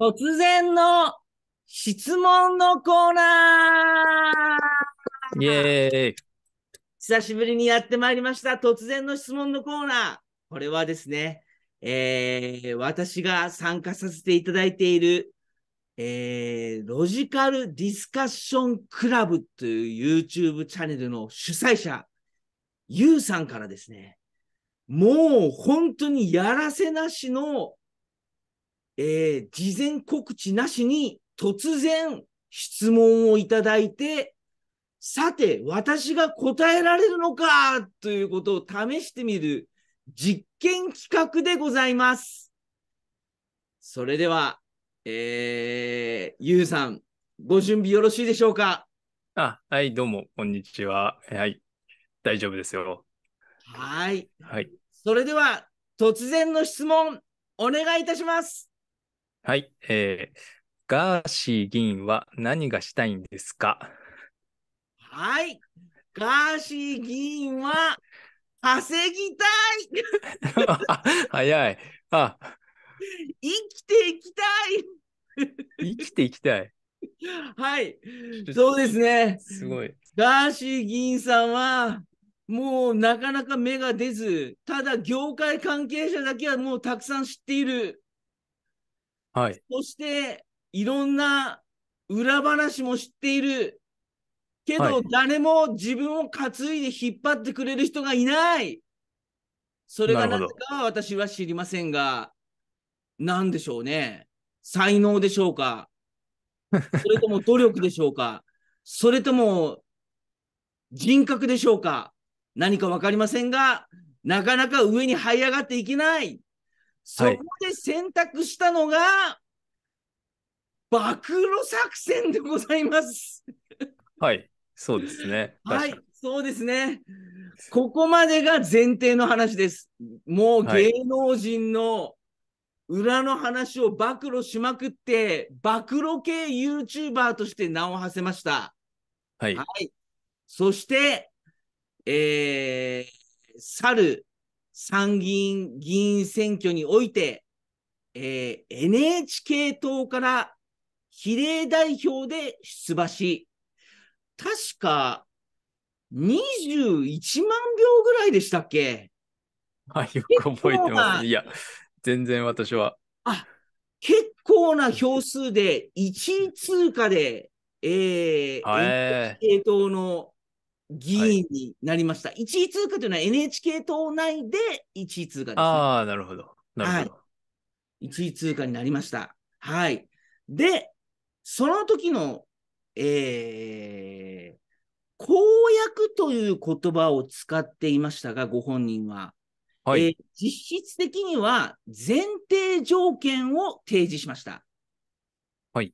突然の質問のコーナーイェーイ久しぶりにやってまいりました。突然の質問のコーナー。これはですね、えー、私が参加させていただいている、えー、ロジカルディスカッションクラブという YouTube チャンネルの主催者、ゆうさんからですね、もう本当にやらせなしのえー、事前告知なしに突然質問をいただいて、さて、私が答えられるのかということを試してみる実験企画でございます。それでは、えー、ゆうさん、ご準備よろしいでしょうかあ、はい、どうも、こんにちは。はい、大丈夫ですよ。はい。はい。それでは、突然の質問、お願いいたします。はい、えー、ガーシー議員は何がしたいんですかはい、ガーシー議員は稼ぎたい 早い。あ生きていきたい生きていきたい。はい、そうですね。すごい。ガーシー議員さんは、もうなかなか目が出ず、ただ業界関係者だけはもうたくさん知っているはい、そしていろんな裏話も知っているけど、はい、誰も自分を担いで引っ張ってくれる人がいないそれが何かは私は知りませんが何でしょうね才能でしょうか それとも努力でしょうかそれとも人格でしょうか何か分かりませんがなかなか上に這い上がっていけないそこで選択したのが、暴露作戦でございます。はい、そうですね。はい、そうですね。ここまでが前提の話です。もう芸能人の裏の話を暴露しまくって、暴露系 YouTuber として名を馳せました。はい。はい、そして、えー、猿、参議院議員選挙において、えー、NHK 党から比例代表で出馬し、確か21万票ぐらいでしたっけあ、よく覚えてます。いや、全然私は。あ、結構な票数で1位通過で、えー、NHK 党の議員になりました。はい、1位通過というのは NHK 党内で1位通過です、ね、ああ、なるほど。なるほど、はい、1位通過になりました。はい。で、その時の、えー、公約という言葉を使っていましたが、ご本人は。はい、えー、実質的には前提条件を提示しました。はい。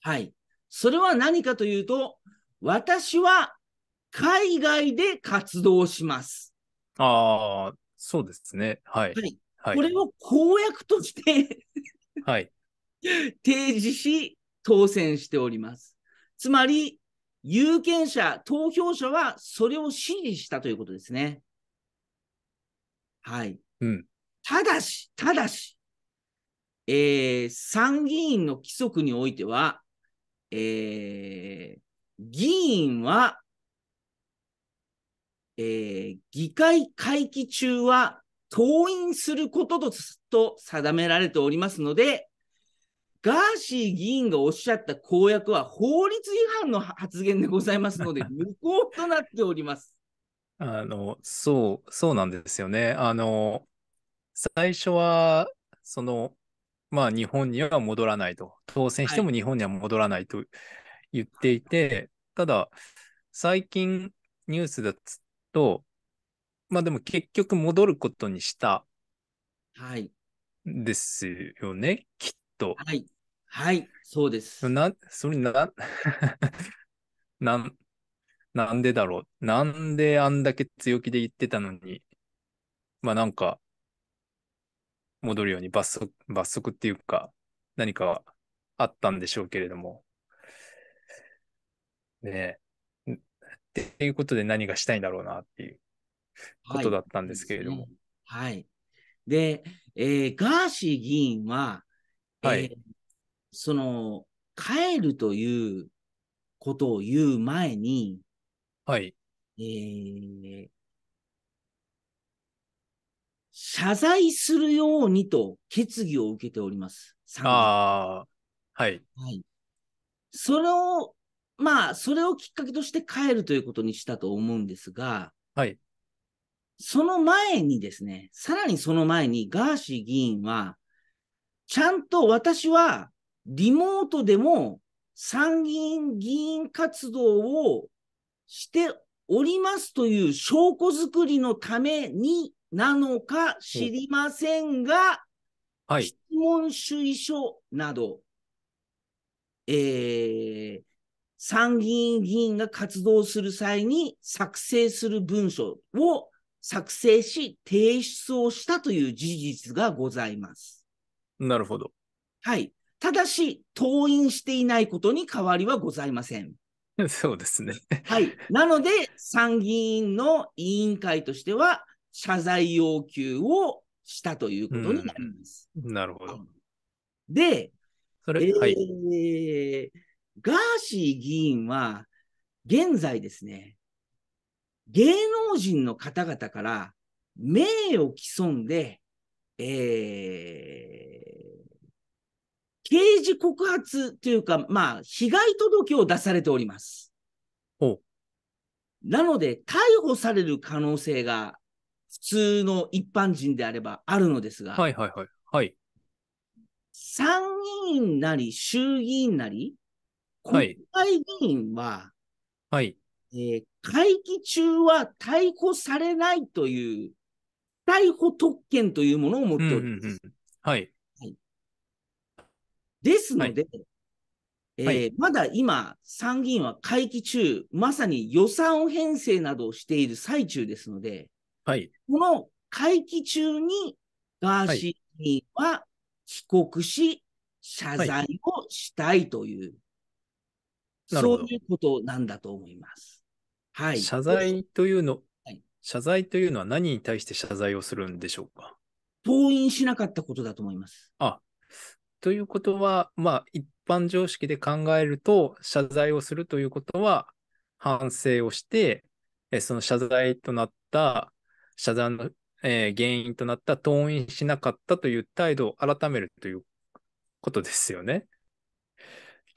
はい。それは何かというと、私は海外で活動します。ああ、そうですね。はい。はい、はい、これを公約として はい、提示し、当選しております。つまり、有権者、投票者はそれを支持したということですね。はい。うん、ただし、ただし、えー、参議院の規則においては、えー、議員はえー、議会会期中は登院することとと定められておりますので、ガーシー議員がおっしゃった公約は法律違反の発言でございますので、無効となっております。あの、そう、そうなんですよね。あの、最初は、その、まあ、日本には戻らないと、当選しても日本には戻らないと言っていて、はい、ただ、最近ニュースだと、まあでも結局戻ることにしたはいですよね、きっと。はい。はい。そうです。な、それな、なん、なんでだろう。なんであんだけ強気で言ってたのに、まあなんか、戻るように罰則、罰則っていうか、何かあったんでしょうけれども。ねえ。っていうことで何がしたいんだろうなっていうことだったんですけれども。はい。で、えー、ガーシー議員は、えー、はい、その、帰るということを言う前に、はい。えー、謝罪するようにと決議を受けております。ああ、はい。はい。そのまあ、それをきっかけとして帰るということにしたと思うんですが、はい。その前にですね、さらにその前にガーシー議員は、ちゃんと私はリモートでも参議院議員活動をしておりますという証拠作りのためになのか知りませんが、はい、質問主意書など、えー、参議院議員が活動する際に作成する文書を作成し提出をしたという事実がございます。なるほど。はい。ただし、登院していないことに変わりはございません。そうですね。はい。なので、参議院の委員会としては、謝罪要求をしたということになります。うん、なるほど。で、それ、えー、はい。ガーシー議員は、現在ですね、芸能人の方々から名誉毀損で、えー、刑事告発というか、まあ、被害届を出されております。なので、逮捕される可能性が普通の一般人であればあるのですが、はいはいはい。はい、参議院なり衆議院なり、国会議員は、はい。えー、会期中は逮捕されないという、逮捕特権というものを持っております。うんうんうん、はい、はい。ですので、はい、えーはい、まだ今、参議院は会期中、まさに予算編成などをしている最中ですので、はい、この会期中にガーシー議員は帰国し、謝罪をしたいという、そういうことなんだと思います。はい。謝罪というの、はい、謝罪というのは何に対して謝罪をするんでしょうか登院しなかったことだと思います。あ、ということは、まあ、一般常識で考えると、謝罪をするということは、反省をして、その謝罪となった、謝罪の、えー、原因となった、登院しなかったという態度を改めるということですよね。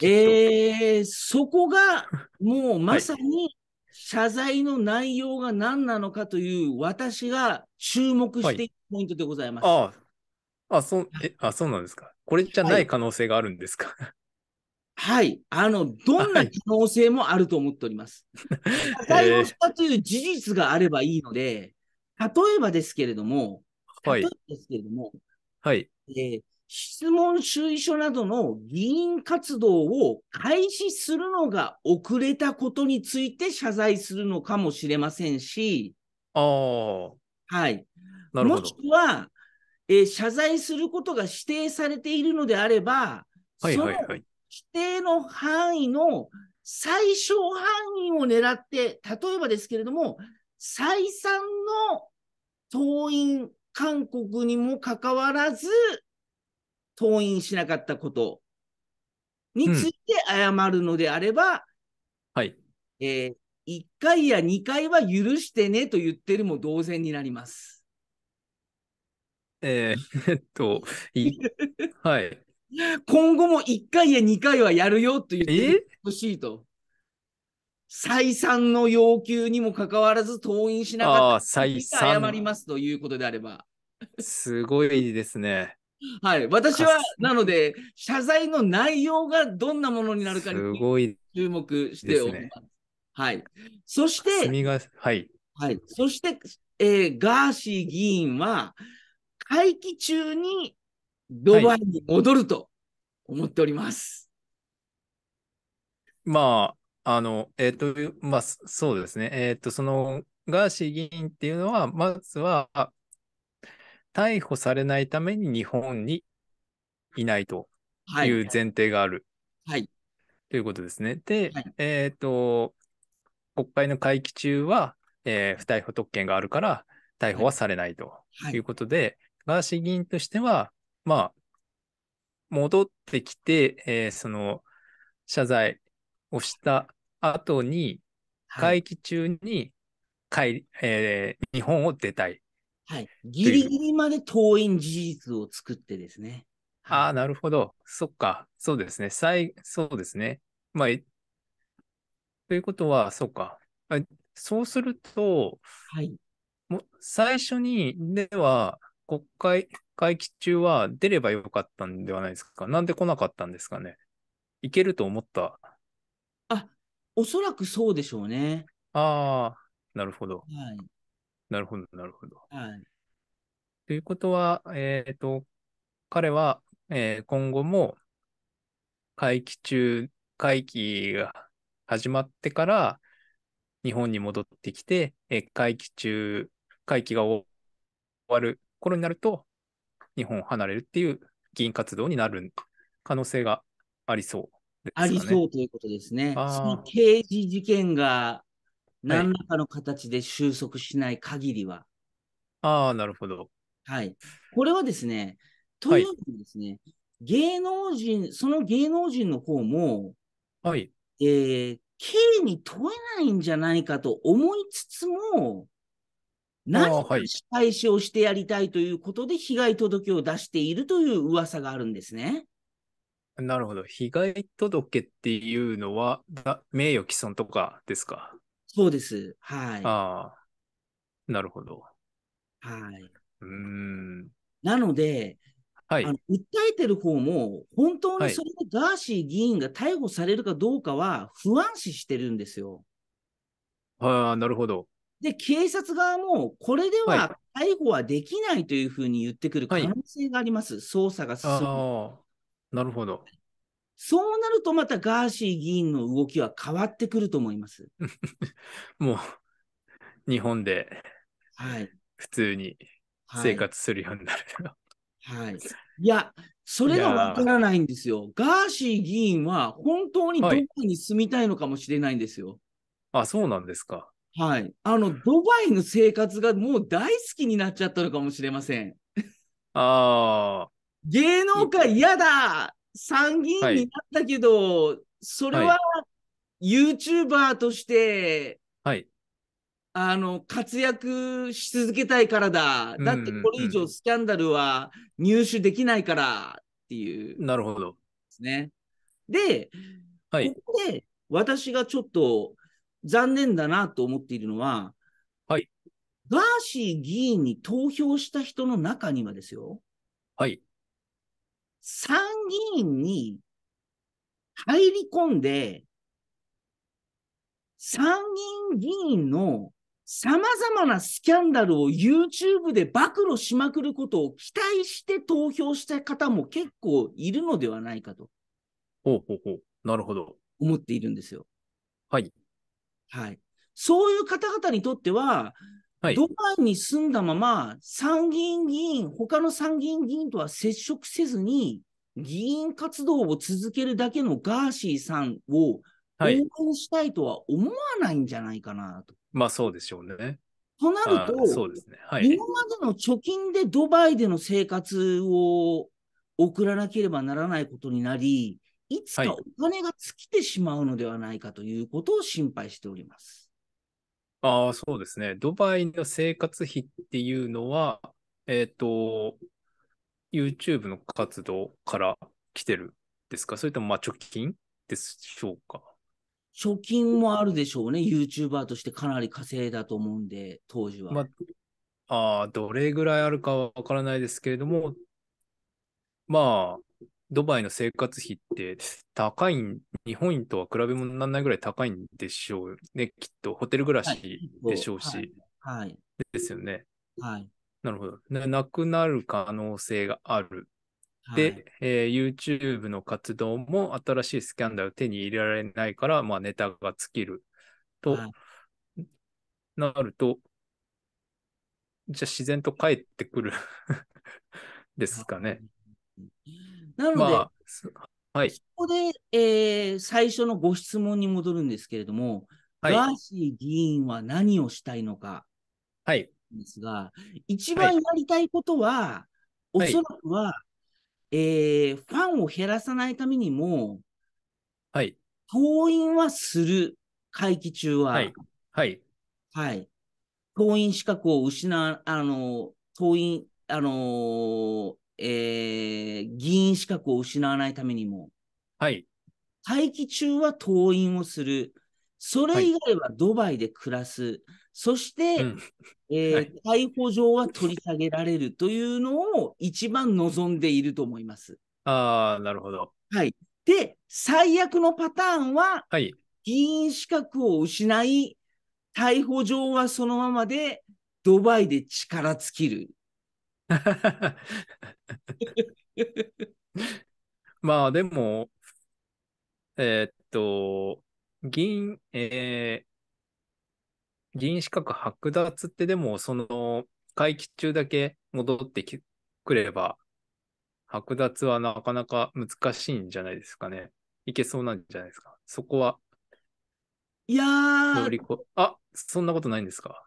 えー、そこが もうまさに謝罪の内容が何なのかという、私が注目しているポイントでございます。はい、ああそえあ、そうなんですか。これじゃない可能性があるんですか。はいはい、あのどんな可能性もあると思っております。は い、謝罪をしたという事実があればいいので、例えばですけれども、はい、例えばですけれども、はいえー、質問注意書などの議員活動を開始するのが遅れたことについて謝罪するのかもしれませんし、あはい、もしくは、えー、謝罪することが指定されているのであれば、はいはいはい、その指定の範囲の最小範囲を狙って、例えばですけれども、再三の党員勧告にもかかわらず、登院しなかったことについて謝るのであれば、うん、はい。えー、1回や2回は許してねと言ってるも同然になります。えー、っと、はい。今後も1回や2回はやるよと言ってほしいと。再三の要求にもかかわらず登院しなかった謝りますということであれば。すごいですね。はい。私は、なので、謝罪の内容がどんなものになるかに注目しております。すはい。そして、はい。はい。そして、えガーシー議員は、会期中にドバイに戻ると思っております。はい、まあ、あの、えっ、ー、と、まあ、そうですね。えっ、ー、と、その、ガーシー議員っていうのは、まずは、逮捕されないために日本にいないという前提がある。はい。ということですね。で、はい、えっ、ー、と、国会の会期中は、えー、不逮捕特権があるから、逮捕はされないということで、はいはい、ガーシー議員としては、まあ、戻ってきて、えー、その、謝罪をした後に、会期中に帰り、えー、日本を出たいはい。ギリギリまで党員事実を作ってですね。はい、ああ、なるほど。そっか。そうですね。最、そうですね。まあ、ということは、そうか。そうすると、はい、も最初に、では、国会会期中は出ればよかったんではないですか。なんで来なかったんですかね。いけると思った。あ、おそらくそうでしょうね。ああ、なるほど。はい、なるほど、なるほど。はい。ということは、えっ、ー、と、彼は、えー、今後も会期中、会期が始まってから日本に戻ってきて、えー、会期中、会期が終わる頃になると、日本を離れるっていう議員活動になる可能性がありそう、ね、ありそうということですね。その刑事事件が何らかの形で収束しない限りは。ああ、なるほど。はい。これはですね、というのもですね、はい、芸能人、その芸能人の方も、はい。えー、刑に問えないんじゃないかと思いつつも、何か仕返しをしてやりたいということで、被害届を出しているという噂があるんですね。なるほど。被害届っていうのは、名誉毀損とかですかそうです。はい。ああ、なるほど。はい。うん。なので、はい、あの訴えてる方も、本当にそれでガーシー議員が逮捕されるかどうかは不安視してるんですよ。ああ、なるほど。で、警察側も、これでは逮捕はできないというふうに言ってくる可能性があります、はい、捜査が進む。なるほど。そうなるとまたガーシー議員の動きは変わってくると思います。もう、日本で、はい、普通に生活するようになる、はい。はい。いや、それがわからないんですよ。ガーシー議員は本当にドバイに住みたいのかもしれないんですよ。はい、あ、そうなんですか。はい。あの、ドバイの生活がもう大好きになっちゃったのかもしれません。ああ。芸能界嫌だ参議院になったけど、はい、それは YouTuber として、はい、あの活躍し続けたいからだ。だってこれ以上スキャンダルは入手できないからっていう、ね、なるほど。ですね。で、はい、ここで私がちょっと残念だなと思っているのは、はい、ガーシー議員に投票した人の中にはですよ、はい、参議院に入り込んで、参議院議員の様々なスキャンダルを YouTube で暴露しまくることを期待して投票した方も結構いるのではないかと。ほうほうほう。なるほど。思っているんですよ。はい。はい。そういう方々にとっては、はい、ドバイに住んだまま、参議院議員、他の参議院議員とは接触せずに、議員活動を続けるだけのガーシーさんを応援したいとは思わないんじゃないかなと。はい、まあそうでしょうね。となると、そうですねはい、今までの貯金でドバイでの生活を送らなければならないことになり、いつかお金が尽きてしまうのではないかということを心配しております。ああ、そうですね。ドバイの生活費っていうのは、えっ、ー、と、YouTube の活動から来てるですかそれともまあ貯金でしょうか貯金もあるでしょうね。YouTuber としてかなり稼いだと思うんで、当時は。まあ、あどれぐらいあるかはわからないですけれども、まあ、ドバイの生活費って高いん、日本とは比べ物にならないぐらい高いんでしょうね、きっと。ホテル暮らしでしょうし。はい。はい、ですよね。はい。なるほど。なくなる可能性がある。で、はい、えー、YouTube の活動も新しいスキャンダルを手に入れられないから、まあ、ネタが尽きると、はい、なると、じゃあ自然と帰ってくる ですかね。はいなので、まあ、はい、そこで、えー、最初のご質問に戻るんですけれども、はい、ガーシー議員は何をしたいのか、はい、ですが、一番やりたいことは、はい、おそらくは、はい、えー、ファンを減らさないためにも、はい、党員はする、会期中は。はい。はい。はい、党員資格を失う、あの、党員、あのー、えー、議員資格を失わないためにも、はい、会期中は党員をする、それ以外はドバイで暮らす、はい、そして、うん、えー、はい、逮捕状は取り下げられるというのを一番望んでいると思います。ああ、なるほど。はい。で、最悪のパターンは、はい、議員資格を失い、逮捕状はそのままで、ドバイで力尽きる。まあでも、えー、っと、銀、えー、銀資格剥奪ってでも、その、会期中だけ戻ってきくれば、剥奪はなかなか難しいんじゃないですかね。いけそうなんじゃないですか。そこは。いやー。あ、そんなことないんですか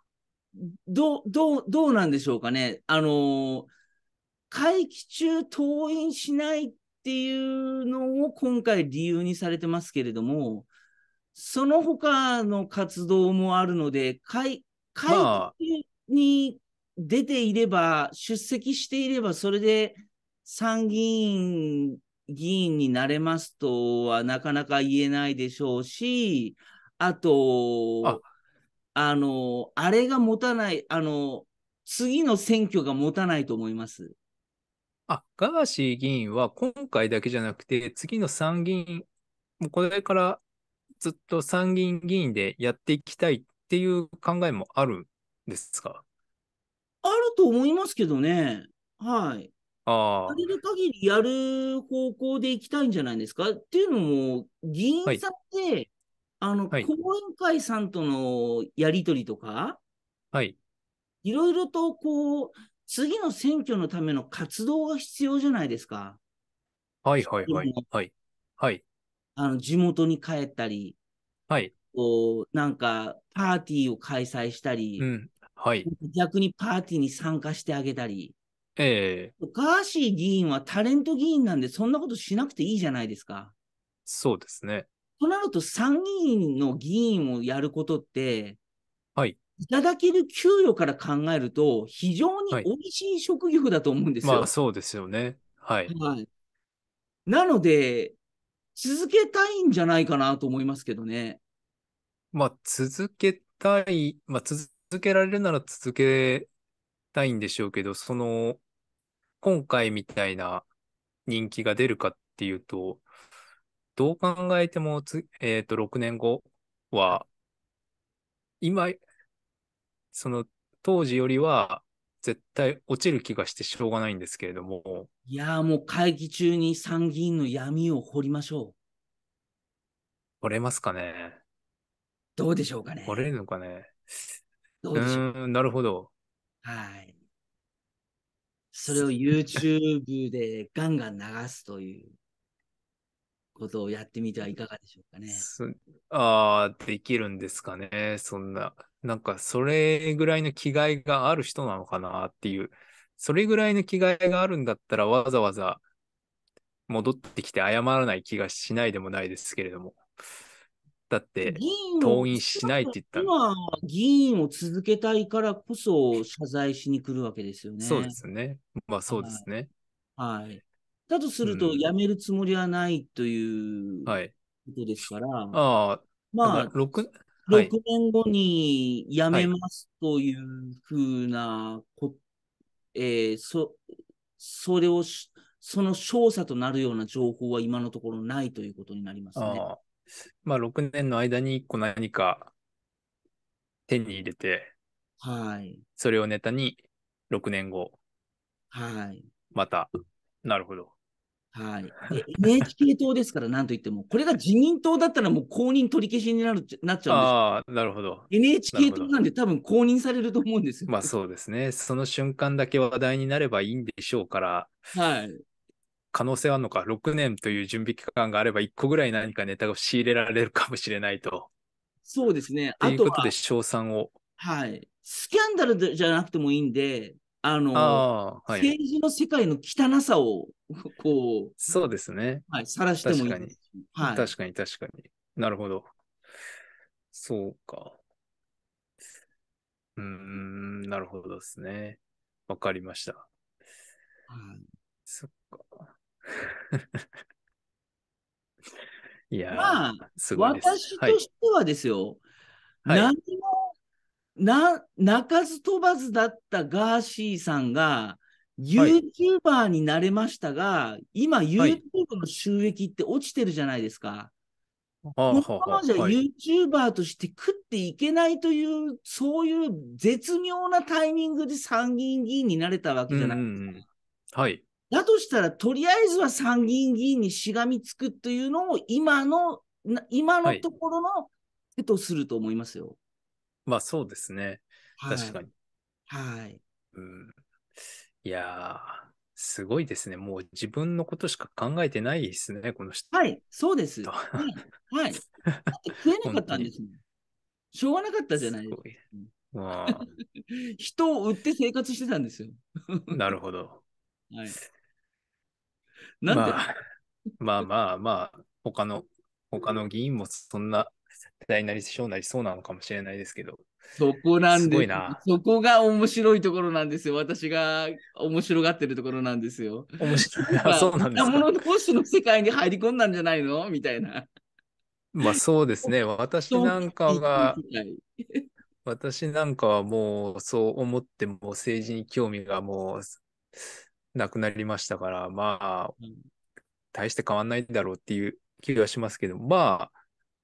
どう、どう、どうなんでしょうかね。あの、会期中登院しないっていうのを今回理由にされてますけれども、その他の活動もあるので、会、会期中に出ていれば、出席していれば、それで参議院議員になれますとはなかなか言えないでしょうし、あと、ああの、あれが持たない、あの、次の選挙が持たないと思います。あ、ガーシー議員は今回だけじゃなくて、次の参議院、もうこれからずっと参議院議員でやっていきたいっていう考えもあるんですかあると思いますけどね。はい。ああ。れる限りやる方向でいきたいんじゃないですかっていうのも、議員さんって、はい、あの、はい、講演会さんとのやり取りとか、はい。いろいろとこう、次の選挙のための活動が必要じゃないですか。はいはいはい。はい。はい。あの、地元に帰ったり、はい。こう、なんか、パーティーを開催したり、うん。はい。逆にパーティーに参加してあげたり。ええー、ガーシー議員はタレント議員なんで、そんなことしなくていいじゃないですか。そうですね。となると、参議院の議員をやることって、はい。いただける給与から考えると、非常に美味しい職業だと思うんですよ。はいまあ、そうですよね。はい。はい、なので、続けたいんじゃないかなと思いますけどね。まあ、続けたい、まあ、続けられるなら続けたいんでしょうけど、その、今回みたいな人気が出るかっていうと、どう考えてもつ、えっ、ー、と、6年後は、今、その当時よりは、絶対落ちる気がしてしょうがないんですけれども。いやーもう会議中に参議院の闇を掘りましょう。掘れますかね。どうでしょうかね。掘れるのかね。どうでしょううなるほど。はい。それを YouTube でガンガン流すという。ことをやってみてはいかがでしょうかね。ああ、できるんですかね。そんな。なんか、それぐらいの気概がある人なのかなっていう。それぐらいの気概があるんだったら、わざわざ戻ってきて謝らない気がしないでもないですけれども。だって、登院しないって言った今、議員を続けたいからこそ謝罪しに来るわけですよね。そうですね。まあそうですね。はい。はい、だとすると、やめるつもりはないということですから、うんはい、あまあ、6、はい、6年後に辞めますというふうなこ、はい、えー、そ、それをし、その少佐となるような情報は今のところないということになりますね。あまあ、6年の間に1個何か手に入れて、はい。それをネタに6年後、はい。また、なるほど。はい、NHK 党ですから、なんといっても、これが自民党だったらもう公認取り消しになるなっちゃうんですああ、なるほど。NHK 党なんで、多分公認されると思うんですよ。まあそうですね、その瞬間だけ話題になればいいんでしょうから、はい、可能性はあるのか、6年という準備期間があれば、1個ぐらい何かネタが仕入れられるかもしれないと。そうですね。あということで、賞賛を。はい。スキャンダルじゃなくてもいいんで、あのあ、はい、政治の世界の汚さを、こう、そうですね。はい、してもいい。確かに、はい、確かに、確かに。なるほど。そうか。うん、なるほどですね。わかりました。はい、そっか。いやまあ、私としてはですよ、はい、何な、鳴かず飛ばずだったガーシーさんが、ユー YouTuber になれましたが、今、YouTube の収益って落ちてるじゃないですか。はい、このままじゃ YouTuber として食っていけないという、はい、そういう絶妙なタイミングで参議院議員になれたわけじゃないですか。はい。だとしたら、とりあえずは参議院議員にしがみつくというのを、今の、今のところの手とすると思いますよ。まあそうですね。はい、確かに。はい。うん、いやー、すごいですね。もう自分のことしか考えてないですね、この人。はい、そうです。はい。はい、だって食えなかったんですね。しょうがなかったじゃないですか。まあ、人を売って生活してたんですよ。なるほど。はい。なんで、まあ、まあまあまあ、他の、他の議員もそんな大なり小なりそうなのかもしれないですけど。そこなんですそこが面白いところなんですよ。私が面白がってるところなんですよ。面白い。そうなんですか。物同士の世界に入り込んだんじゃないのみたいな。まあそうですね。私なんかが、私なんかはもうそう思っても政治に興味がもうなくなりましたから、まあ、大して変わんないだろうっていう気がしますけど、まあ、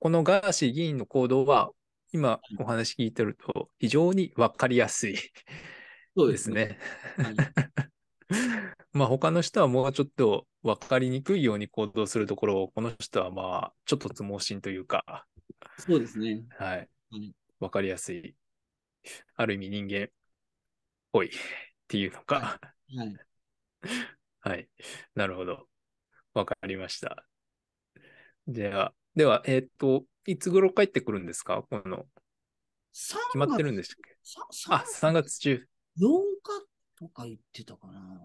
このガーシー議員の行動は、今お話聞いてると、非常に分かりやすいそうですね。まあ他の人はもうちょっと分かりにくいように行動するところを、この人はまあちょっと都合心というか、そうですね。はい。分かりやすい。ある意味人間っぽいっていうのかはい。はい。なるほど。分かりました。じゃあ、では、えっ、ー、と、いつ頃帰ってくるんですかこの、決まってるんでしたっけあ、3月中。8日とか言ってたかな。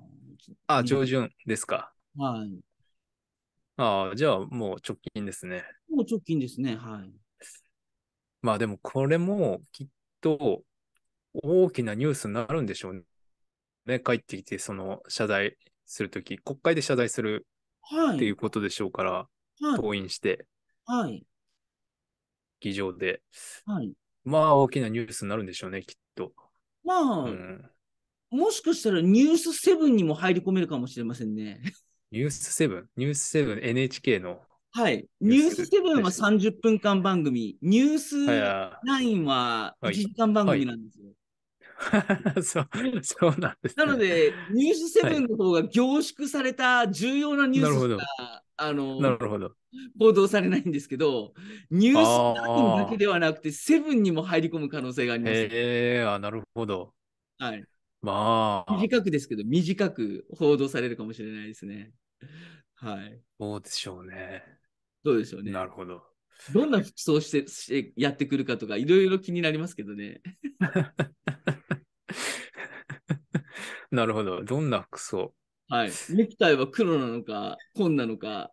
あ、上旬ですか。はい。ああ、じゃあもう直近ですね。もう直近ですね、はい。まあでもこれもきっと大きなニュースになるんでしょうね。帰ってきて、その謝罪するとき、国会で謝罪するっていうことでしょうから、はいはい、登院して。はい。議場で。はい。まあ、大きなニュースになるんでしょうね、きっと。まあ、うん、もしかしたらニュースセブンにも入り込めるかもしれませんね。ニュースセブンニュースセブン NHK の。はい。ニュースセブンは30分間番組、ニュース9は1時間番組なんですよ。は はそう、そうなんです、ね、なので、ニュースセブンの方が凝縮された重要なニュースがあの、なるほど。報道されないんですけど、ニュースインだけではなくて、セブンにも入り込む可能性があります。えー、あなるほど。はい。まあ。短くですけど、短く報道されるかもしれないですね。はい。どうでしょうね。どうでしょうね。なるほど。どんな服装してしてやってくるかとか、いろいろ気になりますけどね。なるほど。どんな服装はい。ネクタイは黒なのか、紺なのか、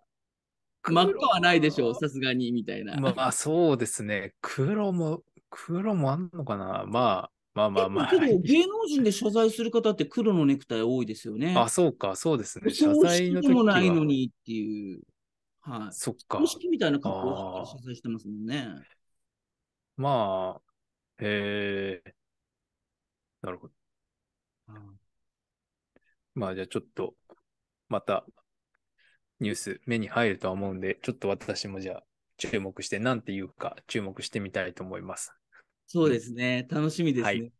真っ赤はないでしょう、さすがに、みたいな。まあ、まあ、そうですね。黒も、黒もあんのかな。まあ、まあまあまあ。芸能人で謝罪する方って黒のネクタイ多いですよね。あ、そうか、そうですね。謝罪の時もないのにっていう。はい。そっか。公式みたいな格好で謝罪してますもんね。まあ、へえ。なるほど。まあじゃあちょっと、また、ニュース、目に入るとは思うんで、ちょっと私もじゃあ、注目して、なんていうか、注目してみたいと思います。そうですね。楽しみですね。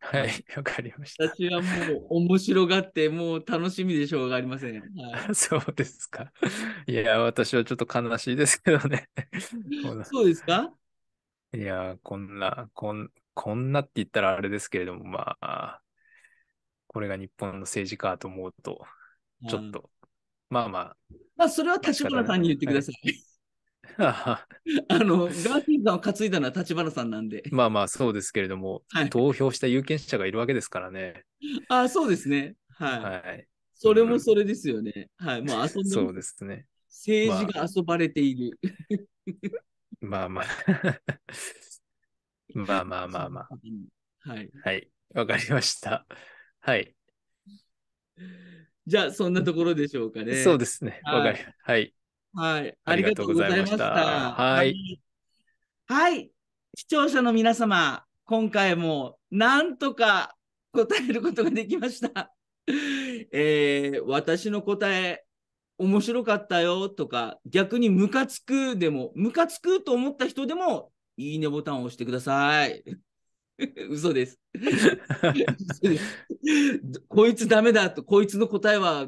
はいはい、わかりました。私はもう面白がって、もう楽しみでしょうがありません。はい、そうですか。いや、私はちょっと悲しいですけどね。そうですかいや、こんな、こん、こんなって言ったらあれですけれども、まあ、これが日本の政治かと思うと、ちょっと、まあまあ。まあ、それは立花さんに言ってください。あの、ガーティーさんを担いだのは立花さんなんで。まあまあ、そうですけれども、はい、投票した有権者がいるわけですからね。ああ、そうですね。はい。はい、それもそれですよね。うん、はい。もう遊んでそうですね。政治が遊ばれている。まあまあ。まあまあまあまあ。はい。はい。わかりました。はい。じゃあ、そんなところでしょうかね。そうですね。わかりはい。はい。ありがとうございました。はい。はい。視聴者の皆様、今回もなんとか答えることができました。えー、私の答え、面白かったよとか、逆にムカつくでも、ムカつくと思った人でも、いいねボタンを押してください。嘘です。こいつダメだと、こいつの答えは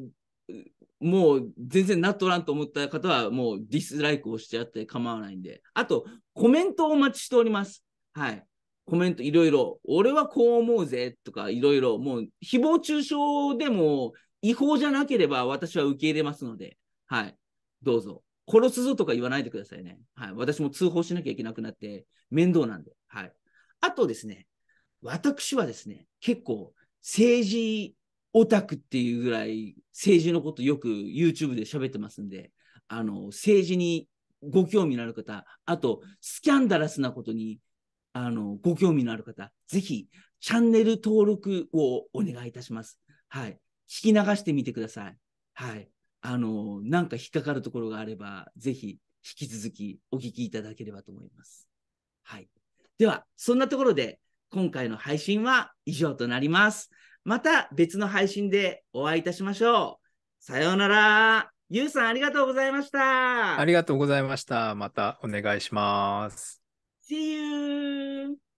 もう全然なっとらんと思った方はもうディスライクをしちゃって構わないんで。あと、コメントをお待ちしております。はい。コメントいろいろ、俺はこう思うぜとかいろいろ、もう誹謗中傷でも違法じゃなければ私は受け入れますので、はい。どうぞ。殺すぞとか言わないでくださいね。はい。私も通報しなきゃいけなくなって面倒なんで。はい。あとですね、私はですね、結構政治オタクっていうぐらい政治のことよく YouTube で喋ってますんで、あの、政治にご興味のある方、あと、スキャンダラスなことに、あの、ご興味のある方、ぜひ、チャンネル登録をお願いいたします。はい。聞き流してみてください。はい。あの、なんか引っかかるところがあれば、ぜひ、引き続きお聞きいただければと思います。はい。では、そんなところで今回の配信は以上となります。また別の配信でお会いいたしましょう。さようなら。ゆうさんありがとうございました。ありがとうございました。またお願いします。See you!